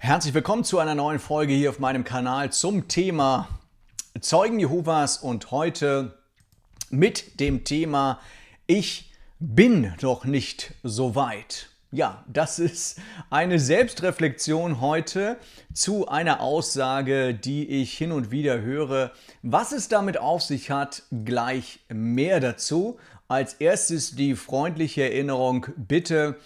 Herzlich willkommen zu einer neuen Folge hier auf meinem Kanal zum Thema Zeugen Jehovas und heute mit dem Thema Ich bin doch nicht so weit. Ja, das ist eine Selbstreflexion heute zu einer Aussage, die ich hin und wieder höre. Was es damit auf sich hat, gleich mehr dazu. Als erstes die freundliche Erinnerung, bitte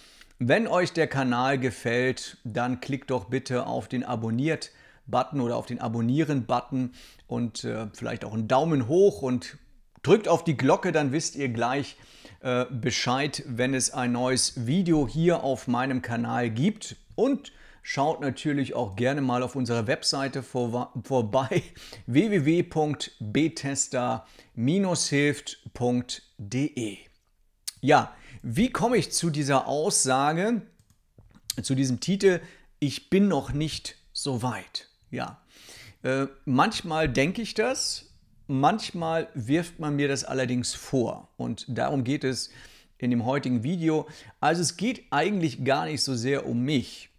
wenn euch der Kanal gefällt, dann klickt doch bitte auf den Abonniert-Button oder auf den Abonnieren-Button und äh, vielleicht auch einen Daumen hoch und drückt auf die Glocke, dann wisst ihr gleich äh, Bescheid, wenn es ein neues Video hier auf meinem Kanal gibt. Und schaut natürlich auch gerne mal auf unserer Webseite vor, vorbei wwwbetester hilftde Ja, wie komme ich zu dieser Aussage, zu diesem Titel, ich bin noch nicht so weit? Ja, äh, manchmal denke ich das, manchmal wirft man mir das allerdings vor. Und darum geht es in dem heutigen Video. Also es geht eigentlich gar nicht so sehr um mich.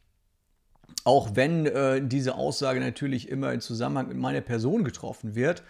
Auch wenn äh, diese Aussage natürlich immer im Zusammenhang mit meiner Person getroffen wird.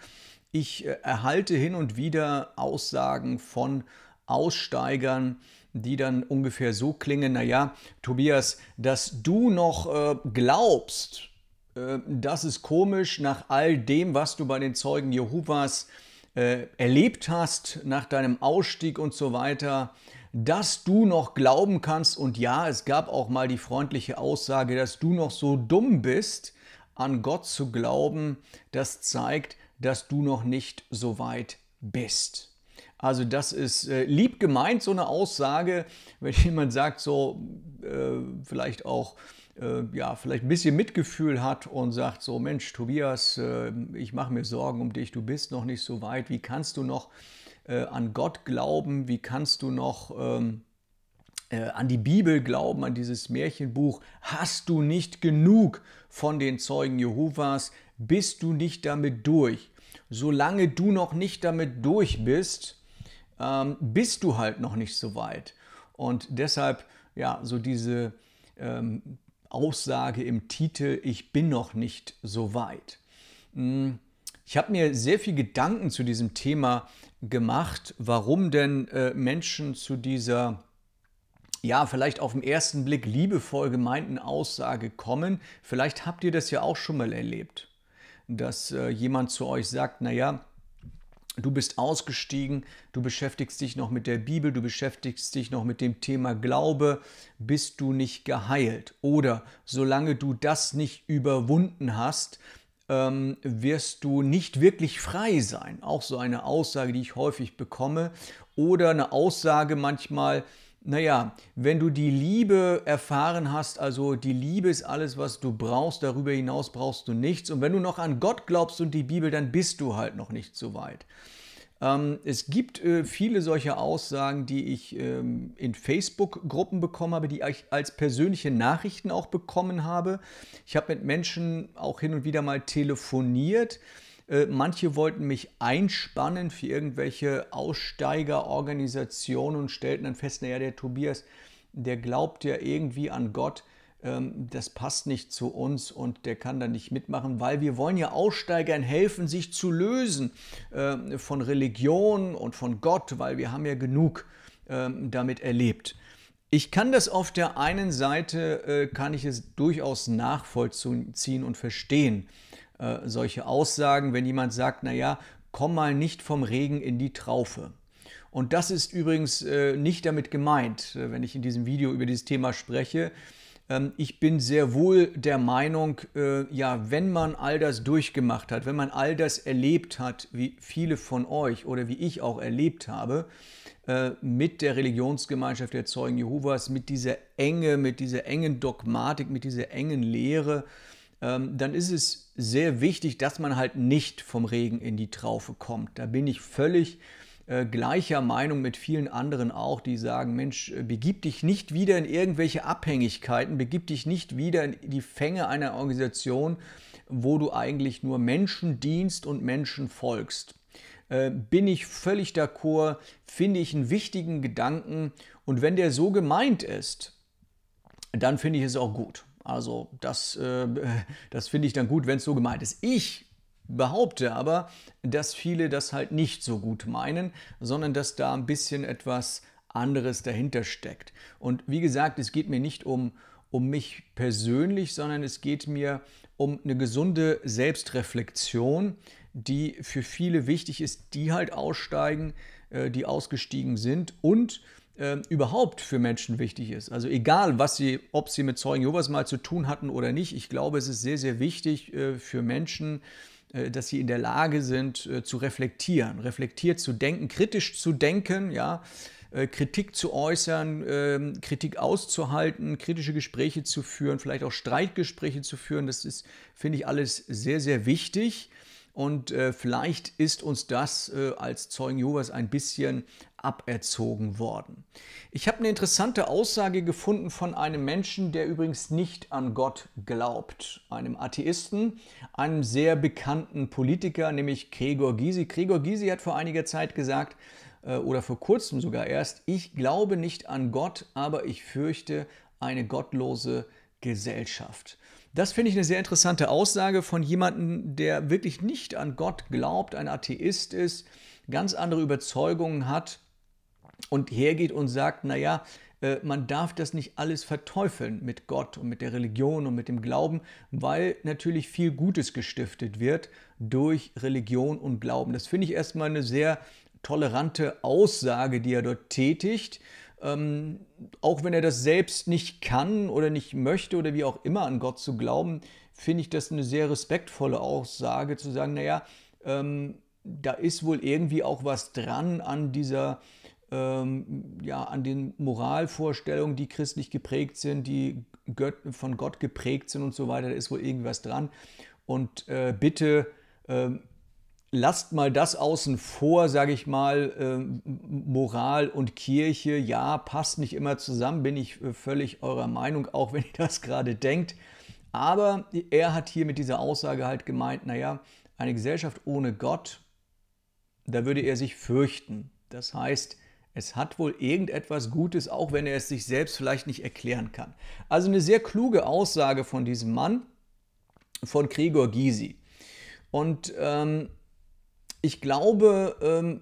Ich äh, erhalte hin und wieder Aussagen von Aussteigern, die dann ungefähr so klingen, naja, Tobias, dass du noch äh, glaubst, äh, das ist komisch nach all dem, was du bei den Zeugen Jehovas äh, erlebt hast, nach deinem Ausstieg und so weiter, dass du noch glauben kannst und ja, es gab auch mal die freundliche Aussage, dass du noch so dumm bist, an Gott zu glauben, das zeigt, dass du noch nicht so weit bist. Also das ist äh, lieb gemeint, so eine Aussage, wenn jemand sagt, so äh, vielleicht auch, äh, ja, vielleicht ein bisschen Mitgefühl hat und sagt, so Mensch, Tobias, äh, ich mache mir Sorgen um dich, du bist noch nicht so weit, wie kannst du noch äh, an Gott glauben, wie kannst du noch... Ähm, äh, an die Bibel glauben, an dieses Märchenbuch, hast du nicht genug von den Zeugen Jehovas, bist du nicht damit durch. Solange du noch nicht damit durch bist, ähm, bist du halt noch nicht so weit. Und deshalb, ja, so diese ähm, Aussage im Titel, ich bin noch nicht so weit. Hm, ich habe mir sehr viel Gedanken zu diesem Thema gemacht, warum denn äh, Menschen zu dieser ja, vielleicht auf den ersten Blick liebevoll gemeinten Aussage kommen. Vielleicht habt ihr das ja auch schon mal erlebt, dass äh, jemand zu euch sagt, naja, Du bist ausgestiegen, du beschäftigst dich noch mit der Bibel, du beschäftigst dich noch mit dem Thema Glaube, bist du nicht geheilt. Oder solange du das nicht überwunden hast, ähm, wirst du nicht wirklich frei sein. Auch so eine Aussage, die ich häufig bekomme. Oder eine Aussage manchmal, naja, wenn du die Liebe erfahren hast, also die Liebe ist alles, was du brauchst, darüber hinaus brauchst du nichts. Und wenn du noch an Gott glaubst und die Bibel, dann bist du halt noch nicht so weit. Ähm, es gibt äh, viele solche Aussagen, die ich ähm, in Facebook-Gruppen bekommen habe, die ich als persönliche Nachrichten auch bekommen habe. Ich habe mit Menschen auch hin und wieder mal telefoniert. Äh, manche wollten mich einspannen für irgendwelche Aussteigerorganisationen und stellten dann fest, naja, der Tobias, der glaubt ja irgendwie an Gott, ähm, das passt nicht zu uns und der kann da nicht mitmachen, weil wir wollen ja Aussteigern helfen, sich zu lösen ähm, von Religion und von Gott, weil wir haben ja genug ähm, damit erlebt. Ich kann das auf der einen Seite, äh, kann ich es durchaus nachvollziehen und verstehen. Äh, solche Aussagen, wenn jemand sagt, naja, komm mal nicht vom Regen in die Traufe. Und das ist übrigens äh, nicht damit gemeint, äh, wenn ich in diesem Video über dieses Thema spreche. Ähm, ich bin sehr wohl der Meinung, äh, ja, wenn man all das durchgemacht hat, wenn man all das erlebt hat, wie viele von euch oder wie ich auch erlebt habe, äh, mit der Religionsgemeinschaft der Zeugen Jehovas, mit dieser Enge, mit dieser engen Dogmatik, mit dieser engen Lehre, ähm, dann ist es sehr wichtig, dass man halt nicht vom Regen in die Traufe kommt. Da bin ich völlig äh, gleicher Meinung mit vielen anderen auch, die sagen, Mensch, äh, begib dich nicht wieder in irgendwelche Abhängigkeiten, begib dich nicht wieder in die Fänge einer Organisation, wo du eigentlich nur Menschen dienst und Menschen folgst. Äh, bin ich völlig d'accord, finde ich einen wichtigen Gedanken und wenn der so gemeint ist, dann finde ich es auch gut. Also das, äh, das finde ich dann gut, wenn es so gemeint ist. Ich behaupte aber, dass viele das halt nicht so gut meinen, sondern dass da ein bisschen etwas anderes dahinter steckt. Und wie gesagt, es geht mir nicht um, um mich persönlich, sondern es geht mir um eine gesunde Selbstreflexion, die für viele wichtig ist, die halt aussteigen, äh, die ausgestiegen sind und äh, überhaupt für Menschen wichtig ist. Also egal, was sie, ob sie mit Zeugen Jehovas mal zu tun hatten oder nicht, ich glaube, es ist sehr, sehr wichtig äh, für Menschen, äh, dass sie in der Lage sind, äh, zu reflektieren, reflektiert zu denken, kritisch zu denken, ja, äh, Kritik zu äußern, ähm, Kritik auszuhalten, kritische Gespräche zu führen, vielleicht auch Streitgespräche zu führen. Das ist, finde ich, alles sehr, sehr wichtig. Und äh, vielleicht ist uns das äh, als Zeugen Jehovas ein bisschen aberzogen worden. Ich habe eine interessante Aussage gefunden von einem Menschen, der übrigens nicht an Gott glaubt, einem Atheisten, einem sehr bekannten Politiker, nämlich Gregor Gysi. Gregor Gysi hat vor einiger Zeit gesagt, äh, oder vor kurzem sogar erst, ich glaube nicht an Gott, aber ich fürchte eine gottlose Gesellschaft. Das finde ich eine sehr interessante Aussage von jemandem, der wirklich nicht an Gott glaubt, ein Atheist ist, ganz andere Überzeugungen hat und hergeht und sagt, naja, äh, man darf das nicht alles verteufeln mit Gott und mit der Religion und mit dem Glauben, weil natürlich viel Gutes gestiftet wird durch Religion und Glauben. Das finde ich erstmal eine sehr tolerante Aussage, die er dort tätigt ähm, auch wenn er das selbst nicht kann oder nicht möchte oder wie auch immer an Gott zu glauben, finde ich das eine sehr respektvolle Aussage, zu sagen, naja, ähm, da ist wohl irgendwie auch was dran an dieser, ähm, ja, an den Moralvorstellungen, die christlich geprägt sind, die Göt von Gott geprägt sind und so weiter, da ist wohl irgendwie was dran. Und äh, bitte ähm, lasst mal das außen vor, sage ich mal, ähm, Moral und Kirche, ja, passt nicht immer zusammen, bin ich äh, völlig eurer Meinung, auch wenn ihr das gerade denkt. Aber er hat hier mit dieser Aussage halt gemeint, naja, eine Gesellschaft ohne Gott, da würde er sich fürchten. Das heißt, es hat wohl irgendetwas Gutes, auch wenn er es sich selbst vielleicht nicht erklären kann. Also eine sehr kluge Aussage von diesem Mann, von Gregor Gysi. Und ähm, ich glaube, ähm,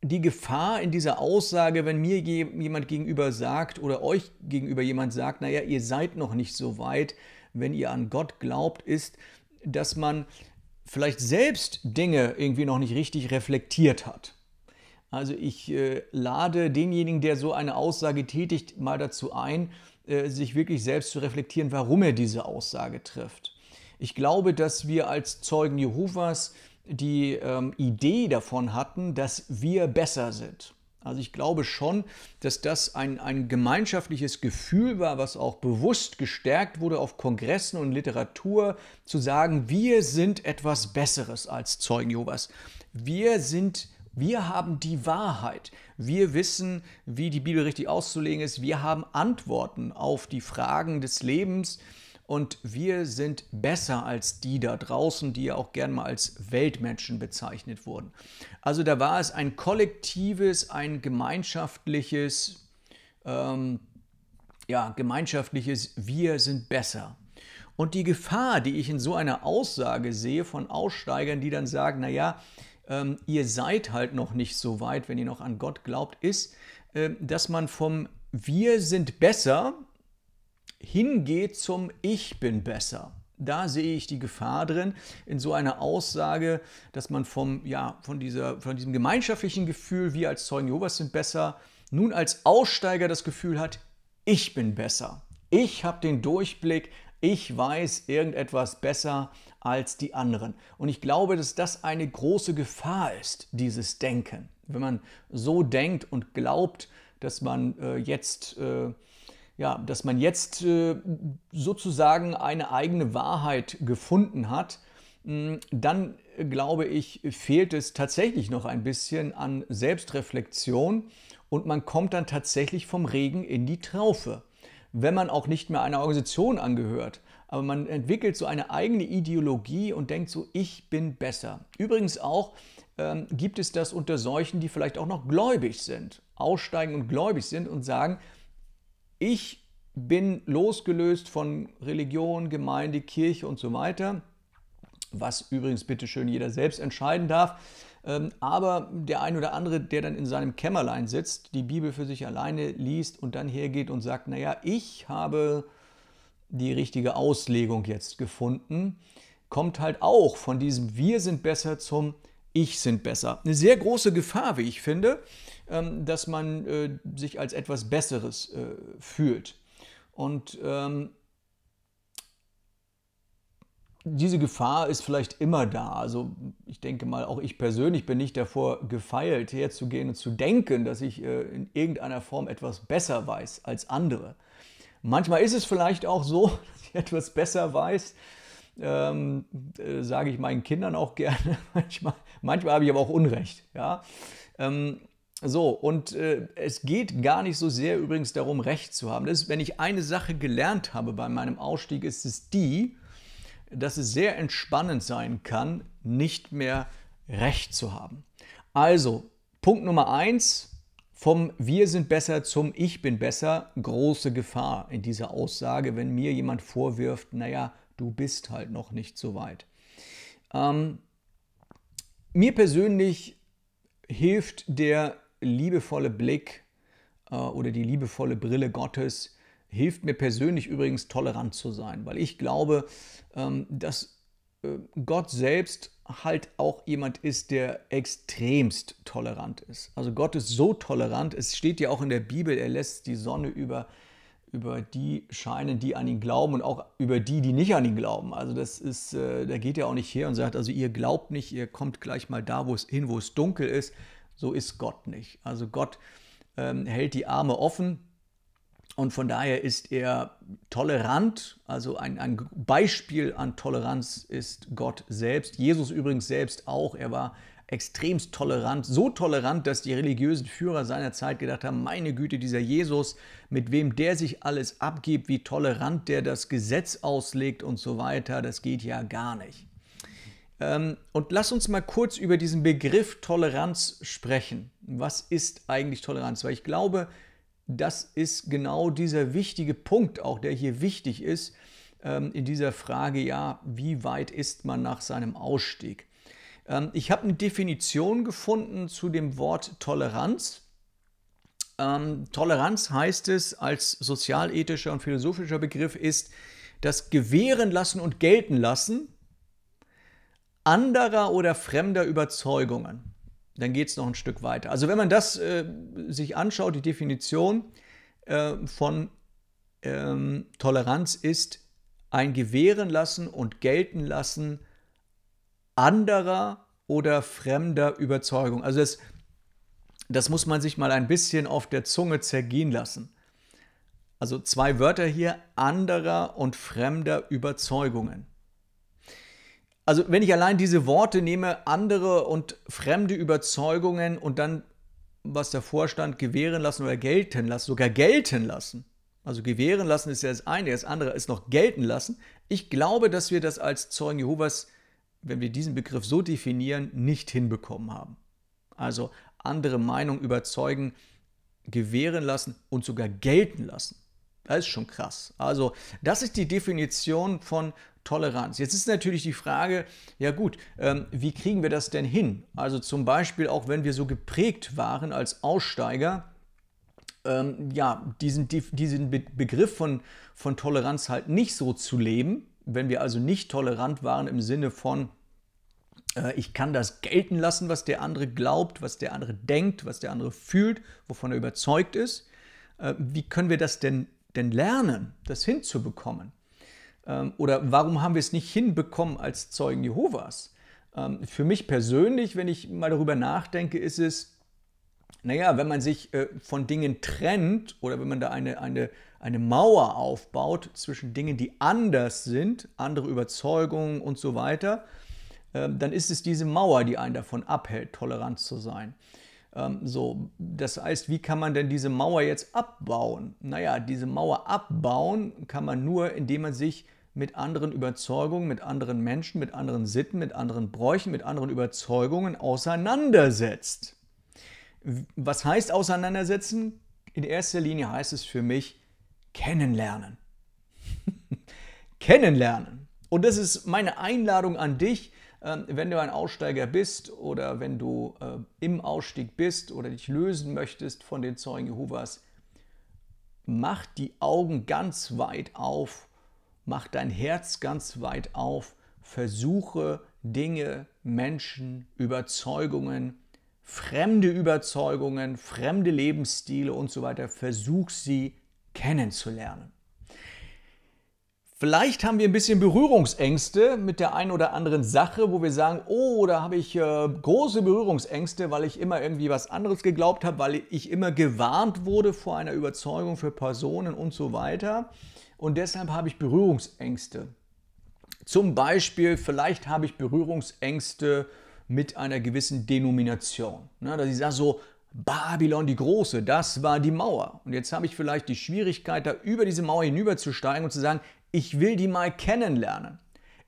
die Gefahr in dieser Aussage, wenn mir jemand gegenüber sagt oder euch gegenüber jemand sagt, naja, ihr seid noch nicht so weit, wenn ihr an Gott glaubt, ist, dass man vielleicht selbst Dinge irgendwie noch nicht richtig reflektiert hat. Also ich äh, lade denjenigen, der so eine Aussage tätigt, mal dazu ein, äh, sich wirklich selbst zu reflektieren, warum er diese Aussage trifft. Ich glaube, dass wir als Zeugen Jehovas die ähm, Idee davon hatten, dass wir besser sind. Also ich glaube schon, dass das ein, ein gemeinschaftliches Gefühl war, was auch bewusst gestärkt wurde auf Kongressen und Literatur, zu sagen, wir sind etwas Besseres als Zeugen Jehovas. Wir sind wir haben die Wahrheit. Wir wissen, wie die Bibel richtig auszulegen ist. Wir haben Antworten auf die Fragen des Lebens und wir sind besser als die da draußen, die ja auch gern mal als Weltmenschen bezeichnet wurden. Also da war es ein kollektives, ein gemeinschaftliches, ähm, ja, gemeinschaftliches Wir sind besser. Und die Gefahr, die ich in so einer Aussage sehe von Aussteigern, die dann sagen, naja, ähm, ihr seid halt noch nicht so weit, wenn ihr noch an Gott glaubt, ist, äh, dass man vom Wir sind besser hingeht zum Ich bin besser. Da sehe ich die Gefahr drin, in so einer Aussage, dass man vom, ja, von, dieser, von diesem gemeinschaftlichen Gefühl, wir als Zeugen Jehovas sind besser, nun als Aussteiger das Gefühl hat, ich bin besser. Ich habe den Durchblick, ich weiß irgendetwas besser als die anderen. Und ich glaube, dass das eine große Gefahr ist, dieses Denken. Wenn man so denkt und glaubt, dass man äh, jetzt äh, ja, dass man jetzt äh, sozusagen eine eigene Wahrheit gefunden hat, hm, dann äh, glaube ich, fehlt es tatsächlich noch ein bisschen an Selbstreflexion und man kommt dann tatsächlich vom Regen in die Traufe, wenn man auch nicht mehr einer Organisation angehört. Aber man entwickelt so eine eigene Ideologie und denkt so, ich bin besser. Übrigens auch ähm, gibt es das unter solchen, die vielleicht auch noch gläubig sind, aussteigen und gläubig sind und sagen, ich bin losgelöst von Religion, Gemeinde, Kirche und so weiter, was übrigens bitte schön jeder selbst entscheiden darf. Ähm, aber der ein oder andere, der dann in seinem Kämmerlein sitzt, die Bibel für sich alleine liest und dann hergeht und sagt, naja, ich habe die richtige Auslegung jetzt gefunden, kommt halt auch von diesem Wir sind besser zum ich sind besser. Eine sehr große Gefahr, wie ich finde, ähm, dass man äh, sich als etwas Besseres äh, fühlt. Und ähm, diese Gefahr ist vielleicht immer da. Also ich denke mal, auch ich persönlich bin nicht davor gefeilt, herzugehen und zu denken, dass ich äh, in irgendeiner Form etwas besser weiß als andere. Manchmal ist es vielleicht auch so, dass ich etwas besser weiß, ähm, äh, sage ich meinen Kindern auch gerne. manchmal, manchmal habe ich aber auch Unrecht. Ja? Ähm, so, und äh, es geht gar nicht so sehr übrigens darum, Recht zu haben. Das ist, wenn ich eine Sache gelernt habe bei meinem Ausstieg, ist es die, dass es sehr entspannend sein kann, nicht mehr Recht zu haben. Also, Punkt Nummer eins, vom Wir sind besser zum Ich bin besser, große Gefahr in dieser Aussage, wenn mir jemand vorwirft, naja, du bist halt noch nicht so weit. Ähm, mir persönlich hilft der liebevolle Blick äh, oder die liebevolle Brille Gottes, hilft mir persönlich übrigens tolerant zu sein, weil ich glaube, ähm, dass äh, Gott selbst halt auch jemand ist, der extremst tolerant ist. Also Gott ist so tolerant, es steht ja auch in der Bibel, er lässt die Sonne über äh, über die scheinen, die an ihn glauben und auch über die, die nicht an ihn glauben. Also das ist, äh, da geht er auch nicht her und sagt, also ihr glaubt nicht, ihr kommt gleich mal da wo es hin, wo es dunkel ist. So ist Gott nicht. Also Gott ähm, hält die Arme offen und von daher ist er tolerant. Also ein, ein Beispiel an Toleranz ist Gott selbst. Jesus übrigens selbst auch. Er war extremst tolerant, so tolerant, dass die religiösen Führer seiner Zeit gedacht haben, meine Güte, dieser Jesus, mit wem der sich alles abgibt, wie tolerant der das Gesetz auslegt und so weiter, das geht ja gar nicht. Ähm, und lass uns mal kurz über diesen Begriff Toleranz sprechen. Was ist eigentlich Toleranz? Weil ich glaube, das ist genau dieser wichtige Punkt, auch der hier wichtig ist, ähm, in dieser Frage, ja, wie weit ist man nach seinem Ausstieg? Ähm, ich habe eine Definition gefunden zu dem Wort Toleranz. Ähm, Toleranz heißt es als sozialethischer und philosophischer Begriff ist das Gewähren lassen und gelten lassen anderer oder fremder Überzeugungen. Dann geht es noch ein Stück weiter. Also wenn man das äh, sich anschaut, die Definition äh, von ähm, Toleranz ist ein Gewähren lassen und gelten lassen anderer oder fremder Überzeugung. Also das, das muss man sich mal ein bisschen auf der Zunge zergehen lassen. Also zwei Wörter hier, anderer und fremder Überzeugungen. Also wenn ich allein diese Worte nehme, andere und fremde Überzeugungen und dann, was der Vorstand gewähren lassen oder gelten lassen, sogar gelten lassen. Also gewähren lassen ist ja das eine, das andere ist noch gelten lassen. Ich glaube, dass wir das als Zeugen Jehovas äh, wenn wir diesen Begriff so definieren, nicht hinbekommen haben. Also andere Meinung überzeugen, gewähren lassen und sogar gelten lassen. Das ist schon krass. Also das ist die Definition von Toleranz. Jetzt ist natürlich die Frage, ja gut, ähm, wie kriegen wir das denn hin? Also zum Beispiel auch, wenn wir so geprägt waren als Aussteiger, ähm, ja, diesen, diesen Begriff von, von Toleranz halt nicht so zu leben, wenn wir also nicht tolerant waren im Sinne von, äh, ich kann das gelten lassen, was der andere glaubt, was der andere denkt, was der andere fühlt, wovon er überzeugt ist, äh, wie können wir das denn, denn lernen, das hinzubekommen? Ähm, oder warum haben wir es nicht hinbekommen als Zeugen Jehovas? Ähm, für mich persönlich, wenn ich mal darüber nachdenke, ist es, naja, wenn man sich äh, von Dingen trennt oder wenn man da eine, eine, eine Mauer aufbaut zwischen Dingen, die anders sind, andere Überzeugungen und so weiter, äh, dann ist es diese Mauer, die einen davon abhält, tolerant zu sein. Ähm, so, das heißt, wie kann man denn diese Mauer jetzt abbauen? Naja, diese Mauer abbauen kann man nur, indem man sich mit anderen Überzeugungen, mit anderen Menschen, mit anderen Sitten, mit anderen Bräuchen, mit anderen Überzeugungen auseinandersetzt. Was heißt auseinandersetzen? In erster Linie heißt es für mich kennenlernen. kennenlernen. Und das ist meine Einladung an dich, ähm, wenn du ein Aussteiger bist oder wenn du äh, im Ausstieg bist oder dich lösen möchtest von den Zeugen Jehovas, mach die Augen ganz weit auf, mach dein Herz ganz weit auf, versuche Dinge, Menschen, Überzeugungen, fremde Überzeugungen, fremde Lebensstile und so weiter, versuch sie kennenzulernen. Vielleicht haben wir ein bisschen Berührungsängste mit der einen oder anderen Sache, wo wir sagen, oh, da habe ich äh, große Berührungsängste, weil ich immer irgendwie was anderes geglaubt habe, weil ich immer gewarnt wurde vor einer Überzeugung für Personen und so weiter. Und deshalb habe ich Berührungsängste. Zum Beispiel, vielleicht habe ich Berührungsängste mit einer gewissen Denomination. Ne? Dass ich sage so, Babylon die Große, das war die Mauer. Und jetzt habe ich vielleicht die Schwierigkeit, da über diese Mauer hinüberzusteigen und zu sagen, ich will die mal kennenlernen.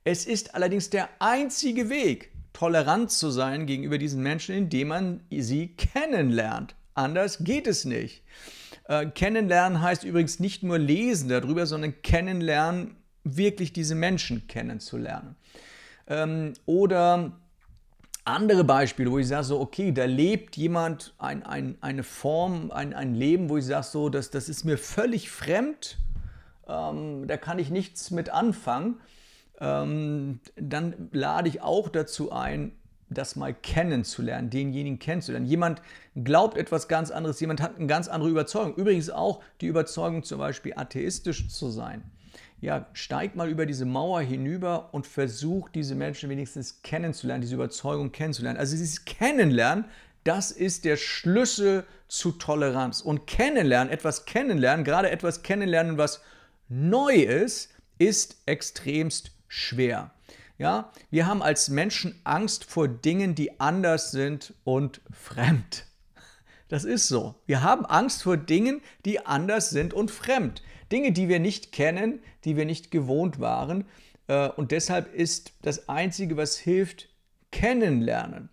Es ist allerdings der einzige Weg, tolerant zu sein gegenüber diesen Menschen, indem man sie kennenlernt. Anders geht es nicht. Äh, kennenlernen heißt übrigens nicht nur lesen darüber, sondern kennenlernen, wirklich diese Menschen kennenzulernen. Ähm, oder andere Beispiele, wo ich sage so, okay, da lebt jemand ein, ein, eine Form, ein, ein Leben, wo ich sage so, das, das ist mir völlig fremd, ähm, da kann ich nichts mit anfangen, ähm, dann lade ich auch dazu ein, das mal kennenzulernen, denjenigen kennenzulernen. Jemand glaubt etwas ganz anderes, jemand hat eine ganz andere Überzeugung. Übrigens auch die Überzeugung, zum Beispiel atheistisch zu sein ja, steig mal über diese Mauer hinüber und versuch diese Menschen wenigstens kennenzulernen, diese Überzeugung kennenzulernen. Also dieses Kennenlernen, das ist der Schlüssel zu Toleranz. Und kennenlernen, etwas kennenlernen, gerade etwas kennenlernen, was neu ist, ist extremst schwer. Ja, wir haben als Menschen Angst vor Dingen, die anders sind und fremd. Das ist so. Wir haben Angst vor Dingen, die anders sind und fremd. Dinge, die wir nicht kennen, die wir nicht gewohnt waren. Äh, und deshalb ist das Einzige, was hilft, kennenlernen.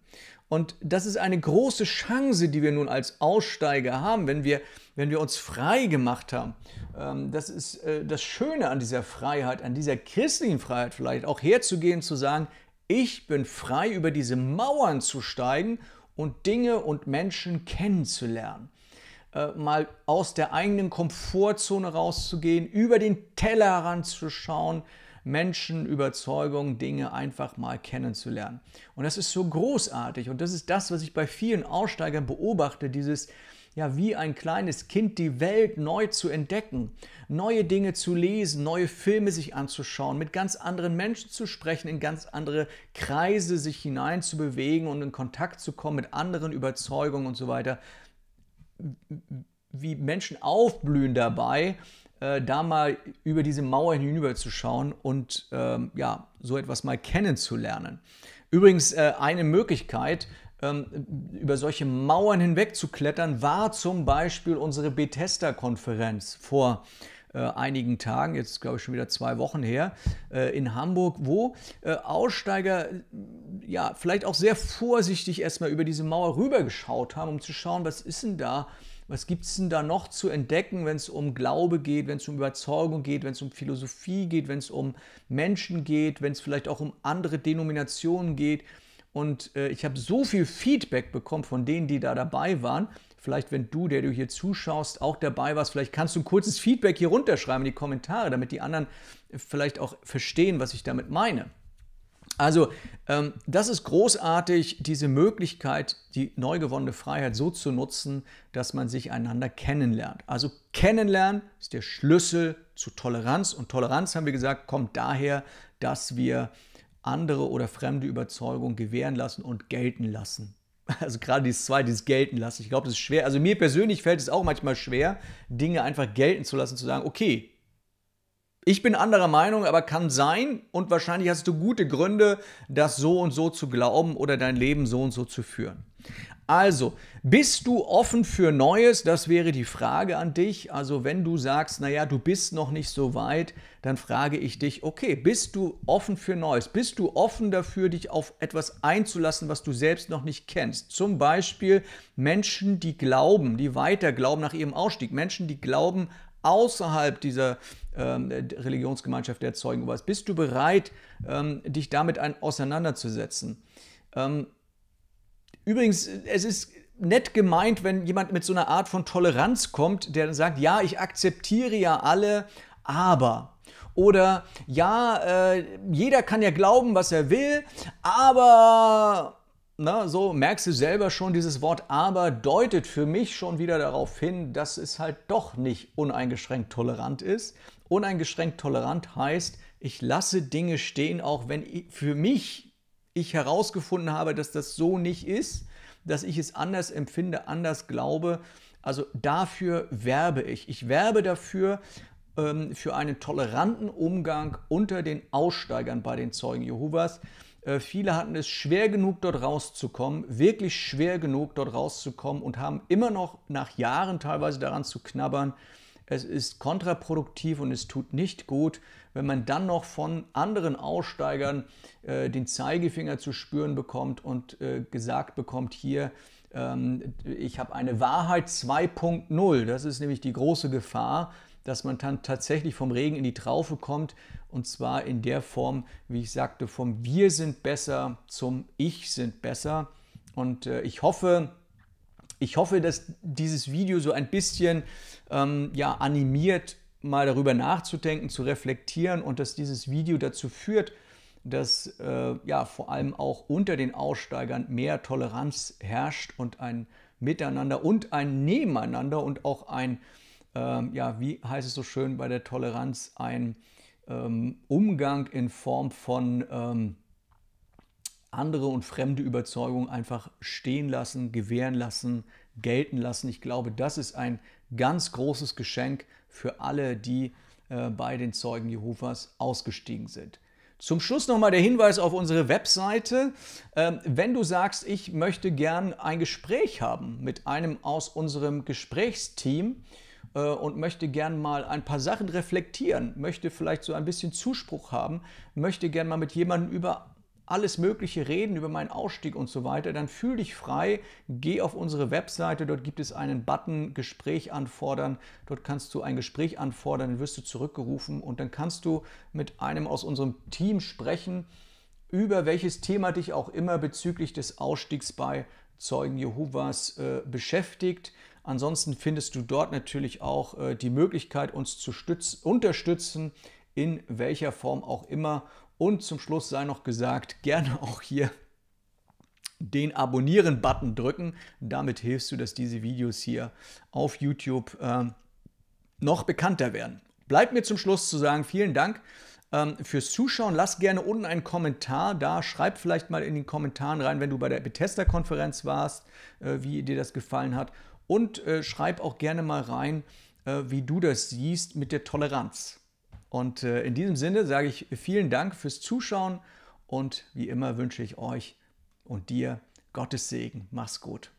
Und das ist eine große Chance, die wir nun als Aussteiger haben, wenn wir, wenn wir uns frei gemacht haben. Ähm, das ist äh, das Schöne an dieser Freiheit, an dieser christlichen Freiheit vielleicht, auch herzugehen, zu sagen, ich bin frei, über diese Mauern zu steigen und Dinge und Menschen kennenzulernen. Äh, mal aus der eigenen Komfortzone rauszugehen, über den Teller heranzuschauen, Menschen, Überzeugungen, Dinge einfach mal kennenzulernen. Und das ist so großartig und das ist das, was ich bei vielen Aussteigern beobachte, dieses ja, wie ein kleines Kind die Welt neu zu entdecken, neue Dinge zu lesen, neue Filme sich anzuschauen, mit ganz anderen Menschen zu sprechen, in ganz andere Kreise sich hineinzubewegen und in Kontakt zu kommen mit anderen Überzeugungen und so weiter wie Menschen aufblühen dabei, äh, da mal über diese Mauer hinüberzuschauen und ähm, ja, so etwas mal kennenzulernen. Übrigens, äh, eine Möglichkeit, ähm, über solche Mauern hinweg zu klettern, war zum Beispiel unsere Bethesda-Konferenz vor äh, einigen Tagen, jetzt glaube ich schon wieder zwei Wochen her, äh, in Hamburg, wo äh, Aussteiger ja vielleicht auch sehr vorsichtig erstmal über diese Mauer rübergeschaut haben, um zu schauen, was ist denn da was gibt es denn da noch zu entdecken, wenn es um Glaube geht, wenn es um Überzeugung geht, wenn es um Philosophie geht, wenn es um Menschen geht, wenn es vielleicht auch um andere Denominationen geht. Und äh, ich habe so viel Feedback bekommen von denen, die da dabei waren, vielleicht, wenn du, der du hier zuschaust, auch dabei warst, vielleicht kannst du ein kurzes Feedback hier runterschreiben in die Kommentare, damit die anderen vielleicht auch verstehen, was ich damit meine. Also, ähm, das ist großartig, diese Möglichkeit, die neu gewonnene Freiheit so zu nutzen, dass man sich einander kennenlernt. Also, kennenlernen ist der Schlüssel zu Toleranz. Und Toleranz, haben wir gesagt, kommt daher, dass wir andere oder fremde Überzeugungen gewähren lassen und gelten lassen. Also gerade dieses zweite, dieses gelten lassen. Ich glaube, das ist schwer. Also mir persönlich fällt es auch manchmal schwer, Dinge einfach gelten zu lassen, zu sagen, okay, ich bin anderer Meinung, aber kann sein und wahrscheinlich hast du gute Gründe, das so und so zu glauben oder dein Leben so und so zu führen. Also, bist du offen für Neues? Das wäre die Frage an dich. Also, wenn du sagst, naja, du bist noch nicht so weit, dann frage ich dich, okay, bist du offen für Neues? Bist du offen dafür, dich auf etwas einzulassen, was du selbst noch nicht kennst? Zum Beispiel Menschen, die glauben, die weiter glauben nach ihrem Ausstieg, Menschen, die glauben außerhalb dieser ähm, Religionsgemeinschaft der Zeugen was. Bist du bereit, ähm, dich damit ein, auseinanderzusetzen? Ähm, Übrigens, es ist nett gemeint, wenn jemand mit so einer Art von Toleranz kommt, der dann sagt, ja, ich akzeptiere ja alle, aber. Oder ja, äh, jeder kann ja glauben, was er will, aber na, so merkst du selber schon, dieses Wort aber deutet für mich schon wieder darauf hin, dass es halt doch nicht uneingeschränkt tolerant ist. Uneingeschränkt tolerant heißt, ich lasse Dinge stehen, auch wenn für mich ich herausgefunden habe, dass das so nicht ist, dass ich es anders empfinde, anders glaube. Also dafür werbe ich. Ich werbe dafür, ähm, für einen toleranten Umgang unter den Aussteigern bei den Zeugen Jehovas. Äh, viele hatten es schwer genug, dort rauszukommen, wirklich schwer genug, dort rauszukommen und haben immer noch nach Jahren teilweise daran zu knabbern, es ist kontraproduktiv und es tut nicht gut, wenn man dann noch von anderen Aussteigern äh, den Zeigefinger zu spüren bekommt und äh, gesagt bekommt, hier, ähm, ich habe eine Wahrheit 2.0. Das ist nämlich die große Gefahr, dass man dann tatsächlich vom Regen in die Traufe kommt und zwar in der Form, wie ich sagte, vom Wir sind besser zum Ich sind besser. Und äh, ich hoffe, ich hoffe, dass dieses Video so ein bisschen ähm, ja, animiert, mal darüber nachzudenken, zu reflektieren und dass dieses Video dazu führt, dass äh, ja, vor allem auch unter den Aussteigern mehr Toleranz herrscht und ein Miteinander und ein Nebeneinander und auch ein, ähm, ja, wie heißt es so schön bei der Toleranz, ein ähm, Umgang in Form von ähm, andere und fremde Überzeugungen einfach stehen lassen, gewähren lassen, gelten lassen. Ich glaube, das ist ein ganz großes Geschenk für alle, die äh, bei den Zeugen Jehovas ausgestiegen sind. Zum Schluss nochmal der Hinweis auf unsere Webseite. Ähm, wenn du sagst, ich möchte gern ein Gespräch haben mit einem aus unserem Gesprächsteam, äh, und möchte gern mal ein paar Sachen reflektieren, möchte vielleicht so ein bisschen Zuspruch haben, möchte gern mal mit jemandem über alles Mögliche reden über meinen Ausstieg und so weiter, dann fühl dich frei, geh auf unsere Webseite, dort gibt es einen Button Gespräch anfordern, dort kannst du ein Gespräch anfordern, dann wirst du zurückgerufen und dann kannst du mit einem aus unserem Team sprechen über welches Thema dich auch immer bezüglich des Ausstiegs bei Zeugen Jehovas äh, beschäftigt. Ansonsten findest du dort natürlich auch äh, die Möglichkeit, uns zu unterstützen, in welcher Form auch immer. Und zum Schluss sei noch gesagt, gerne auch hier den Abonnieren-Button drücken. Damit hilfst du, dass diese Videos hier auf YouTube äh, noch bekannter werden. Bleibt mir zum Schluss zu sagen, vielen Dank ähm, fürs Zuschauen. Lass gerne unten einen Kommentar da. Schreib vielleicht mal in den Kommentaren rein, wenn du bei der Bethesda-Konferenz warst, äh, wie dir das gefallen hat. Und äh, schreib auch gerne mal rein, äh, wie du das siehst mit der Toleranz. Und äh, in diesem Sinne sage ich vielen Dank fürs Zuschauen und wie immer wünsche ich euch und dir Gottes Segen. Mach's gut.